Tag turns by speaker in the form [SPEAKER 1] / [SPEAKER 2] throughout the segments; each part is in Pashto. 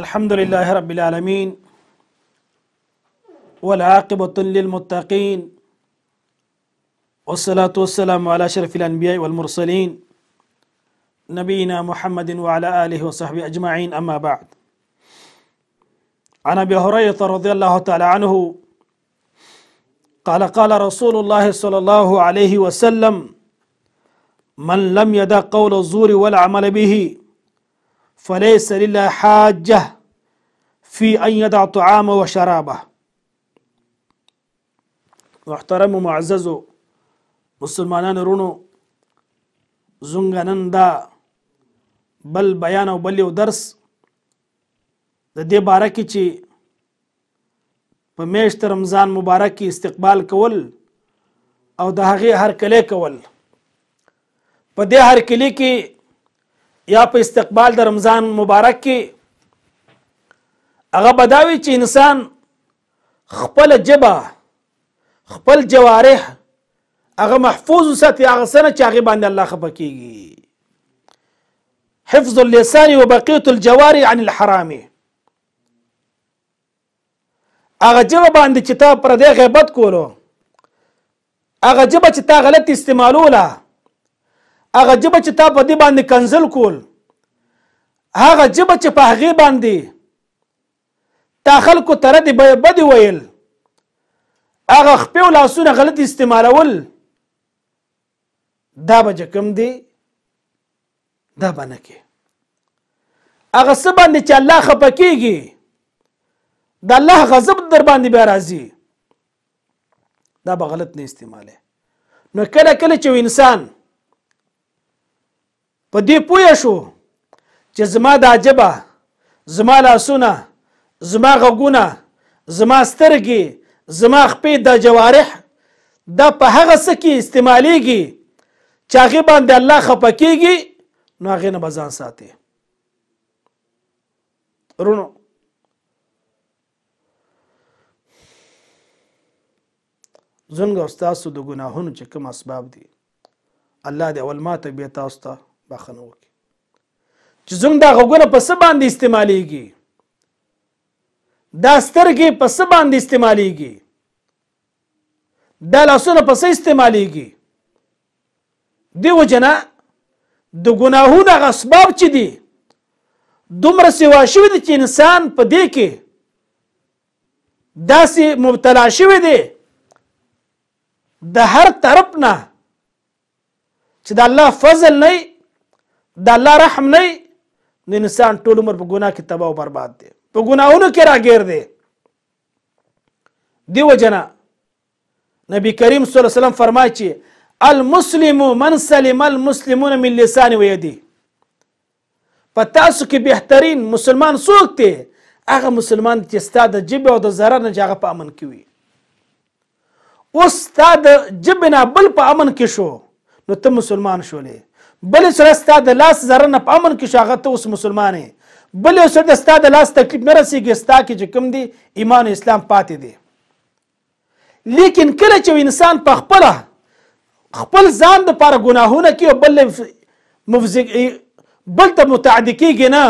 [SPEAKER 1] الحمد لله رب العالمين والعاقبة للمتقين والصلاة والسلام على شرف الأنبياء والمرسلين نبينا محمد وعلى آله وصحبه أجمعين أما بعد عن أبي هريرة رضي الله تعالى عنه قال قال رسول الله صلى الله عليه وسلم من لم يدع قول الزور والعمل به فليس لله حاجة في أن يدع طعامه وشرابه محترم و معززو مسلمانان رونو زنګ نن دا بل بیان او بل یو درس د دې باره کې چې په میاشت رمضان مبارک کې استقبال کول او د هغې هرکلی کول په دې هرکلی کې یا په استقبال د رمضان مبارک کې هغه بداوي چې انسان خپل جبه خپل جوارح هغه محفوظ وساتي هغه سنه چې هغه باندې الله خپه کیږي حفظ اللسان وبقيه الجوارح عن الحرام هغه جبه باندې چې تا پر دې غیبت کولو هغه جبه چې تا غلط استعمالوله هغه جبه چې تا په دې باندې کنزل کول هغه جبه چې په هغه باندې تا خلکو تر دې به بد ویل هغه خپل لاسونه غلط استعمالول دا به کم دی دا باندې کې هغه څه باندې چې الله خپکیږي د الله غضب در باندې به راځي دا به غلط نه استعماله نو کله کله چې انسان په دې پوه شو چې زما دا جبه زما لاسونه زما غوږونه زما سترګې زما خپې دا جوارح دا په هغه څه کې استعمالیږي چې هغې باندې الله خفه کېږي نو هغې نه به ځان ساتي رونو زنګ او ستاسو د ګناهونو چې کوم اسباب دي الله دې اول ما ته بیا تاسو ته بخنه وکي چې زموږ دا غوګونه په څه باندې استعمالیږي دا سترګې په څه باندې استعمالیږي دا لاسونه په څه استعمالیږي دیو جنا د ګناهونو غسباب چې دي دومره سوا شوی دی چې انسان په دې کې داسې مبتلا شوی دی د هر طرف نه چې د الله فضل نه د الله رحم نه نو انسان ټول عمر په ګناه کې تباہ او برباد دی په ګناهونو کې راګیر دی دیو جنا نبی کریم صلی الله علیه وسلم فرمایي چې المسلم من سلم المسلمون من لسان و یدی په تاسو کې بهترین مسلمان څوک دی هغه مسلمان چې ستا د جبه او د ضرر نه هغه په امن کې وي اوس ستا د جبه نه بل په امن کې شو نو ته مسلمان شولې بل سره ستا د لاس زره نه په امن کې شاغه ته اوس مسلمانې بل سره د ستا د لاس تکلیف نه رسیږي ستا کې چې کوم دی ایمان او اسلام پاتې دی لیکن کله چې انسان په خپل خپل ځان د پاره ګناهونه کوي او بل مفزق بل ته متعدی کیږي نه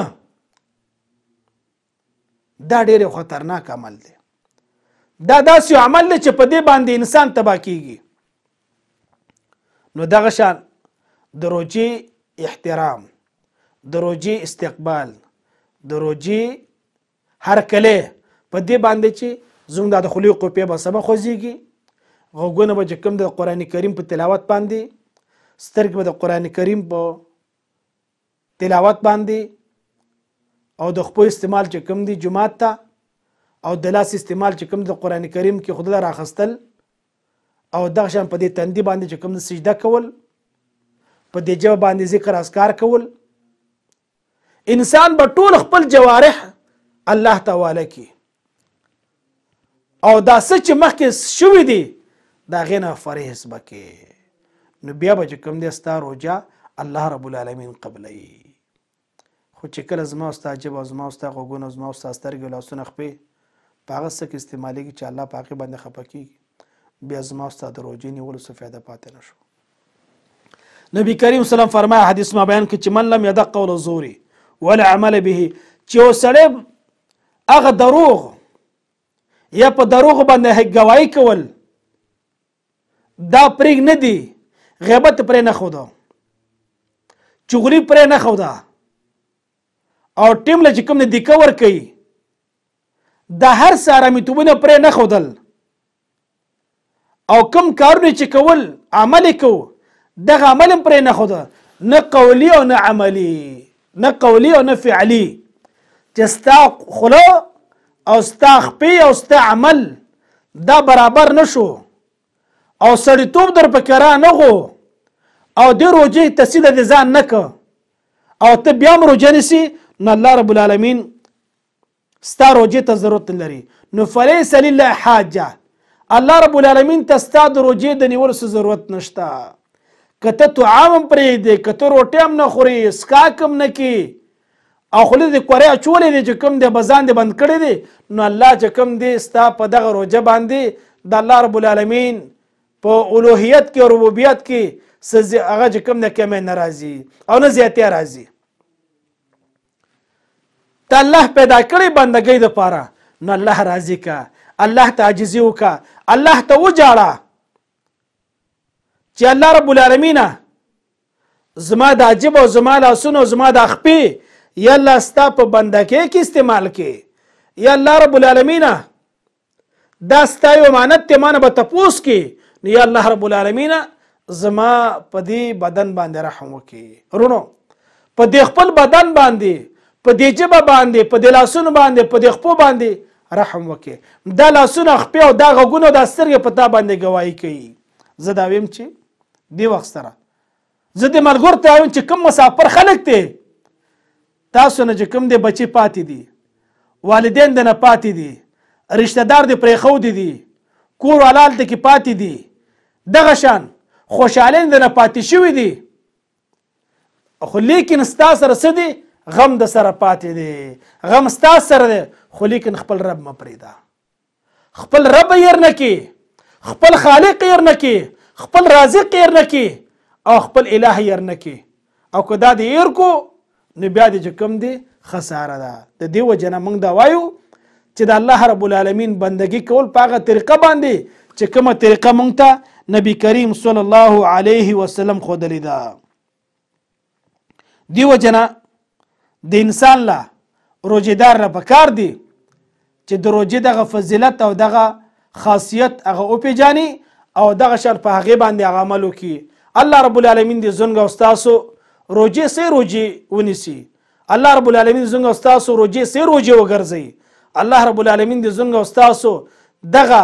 [SPEAKER 1] دا ډېر خطرناک عمل دی دا داسې عمل دی چې په دې باندې انسان تبا کیږي نو دغه شان د روجې احترام د روجې استقبال د روجې هر کله په دې باندې چې زموږ د داخلي قوپې به سبا خوځيږي غوګونه به کوم د قران کریم په تلاوت باندې سترګ به د قران کریم په تلاوت باندې او د خپل استعمال چې کوم دی جمعات ته او د لاس استعمال چې کوم د قران کریم کې خود لاره اخستل او دغه شان په دې تندي باندې چې کوم سجده کول په دې جو باندې ذکر اسکار کول انسان به ټول خپل جوارح الله تعالی کې او دا څه چې مخکې شوې دي دا غنه فرهس بکې نو بیا به کوم دې ستار روجا الله رب العالمین قبلای خو چې کله زما او استاد جواب زما او استاد غوګون زما او استاد سترګې لاسونه خپې پاغه سکه استعمالي چې الله پاکي باندې خپکی بیا زما استاد روجې نیول څه فائدہ پاتې نشو نبی کریم سلام فرمای حدیث ما بیان کې چې من لم یدق قول الزور ولا عمل به چې وسړی هغه دروغ یا په دروغ باندې گواہی کول دا پرېګ نه دی غیبت پرې نه خو دا چغلی پرې نه خو دا او ټیم له کوم نه دیکور کوي دا هر ساره میتوبونه پرې نه خودل او کم کارونه چې کول عمل کوو دغه عمل هم پرې نه خوده نه قولی او نه عملی نه قولی او نه فعلی چې ستا خوله او ستا خپې او ستا عمل دا برابر نشو او سړیتوب در پکې را نه غو او دې روجې تسید د ځان نه که او ته بیا هم روجه نیسي نو الله رب العالمین ستا روجې ته ضرورت لري نو فلیس لله حاجه الله رب العالمین ته ستا د روجې د نیولو ضرورت نشته کته تو عام پرې دې کته روټي هم نه خوري اسکاک هم نه کی او خلې دې کورې اچولې دې چې کم دې بزان دې بند کړې دې نو الله چې کم دې ستا په دغه روجه باندې د الله رب العالمین په اولوهیت کې او ربوبیت کې سز هغه چې کم نه کمې ناراضي او نه زیاتې راضي ته الله پیدا کړې بندګۍ د پاره نو الله راضي کا الله تعجزي وکا الله ته وجاړه چې الله رب العالمین زما د عجب او زما لاسونو زما د خپې یا الله ستا په بندکې کې استعمال کې یا الله رب العالمین دا ستا یو امانت ته مانه به تپوس کې نو یا الله رب العالمین زما په دې بدن باندې رحم وکې رونو په دې خپل بدن باندې په دې جبه باندې په دې لاسونو باندې په دې خپو باندې رحم وکې دا لاسونه خپې او دا غوګونو د سترګې په تا باندې گواہی کوي زه دا ویم چې دی وخت سره زه د ملګر ته وایم چې کوم مسافر خلک دی تاسو نه چې کوم دی بچی پاتې دي والدین د نه پاتې دي رشتہ دار دی پرې خو دي کور حلال ته کې پاتې دي دغه شان خوشحالین د نه پاتې شوی دي خو لیکن ستا سره څه دی غم د سره پاتې دی غم ستا سره دی خو لیکن خپل رب مه پرېږده خپل رب یې نه کې خپل خالق یې نه کې خپل رازق یې نه کې او خپل اله یې نه کې او که دا دې هیر کو نو بیا دې چې کوم دی خساره ده د دې وجه نه موږ دا وایو چې د الله رب العالمین بندگی کول په هغه طریقه باندې چې کومه طریقه موږ ته نبی کریم صلی الله علیه وسلم ښودلې ده دی وجه نه د انسان له روجدار را پکار دی چې د روجې دغه فضیلت او دغه خاصیت هغه او پیجانی او دغه شان په هغه باندې هغه عمل وکړي الله رب العالمین دې زنګ او تاسو روجې سه روجې ونیسي الله رب العالمین زنګ او تاسو روجې سه روجې وګرځي الله رب العالمین دې زنګ او تاسو دغه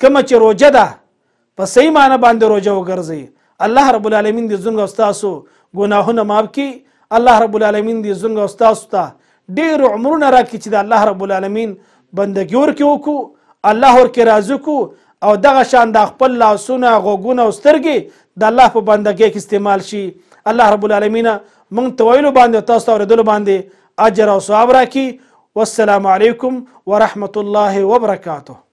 [SPEAKER 1] کوم چې روجه ده په صحیح معنی باندې روجه وګرځي الله رب العالمین دې زنګ او تاسو ګناهونه معاف کړي الله رب العالمین دې زنګ او تاسو ته ډېر عمرونه راکړي چې د الله رب العالمین بندګي ورکې وکړو الله ورکې راضي کو او دغه شان د خپل لاسونه غوګونه او سترګې د الله په بندګۍ کې استعمال شي الله رب العالمین موږ تویلو باندې تاسو اوریدلو باندې اجر او ثواب راکړي والسلام علیکم ورحمت الله وبرکاته